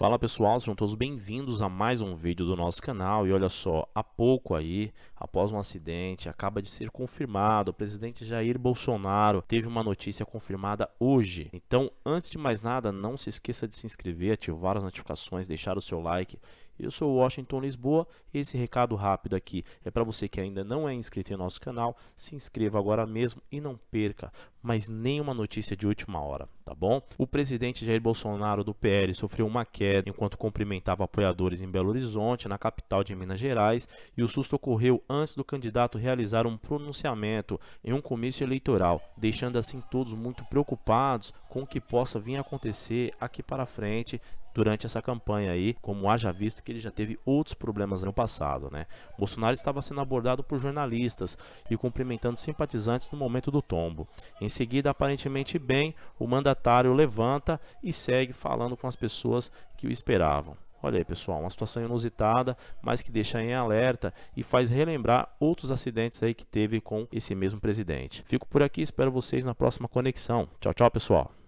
Fala pessoal, sejam todos bem-vindos a mais um vídeo do nosso canal e olha só, há pouco aí, após um acidente, acaba de ser confirmado, o presidente Jair Bolsonaro teve uma notícia confirmada hoje. Então, antes de mais nada, não se esqueça de se inscrever, ativar as notificações, deixar o seu like eu sou Washington Lisboa. Esse recado rápido aqui é para você que ainda não é inscrito em nosso canal. Se inscreva agora mesmo e não perca mais nenhuma notícia de última hora, tá bom? O presidente Jair Bolsonaro do PL sofreu uma queda enquanto cumprimentava apoiadores em Belo Horizonte, na capital de Minas Gerais, e o susto ocorreu antes do candidato realizar um pronunciamento em um comício eleitoral, deixando assim todos muito preocupados com o que possa vir a acontecer aqui para frente durante essa campanha aí, como haja visto que ele já teve outros problemas no passado, né? Bolsonaro estava sendo abordado por jornalistas e cumprimentando simpatizantes no momento do tombo. Em seguida, aparentemente bem, o mandatário levanta e segue falando com as pessoas que o esperavam. Olha aí, pessoal, uma situação inusitada, mas que deixa em alerta e faz relembrar outros acidentes aí que teve com esse mesmo presidente. Fico por aqui, espero vocês na próxima conexão. Tchau, tchau, pessoal.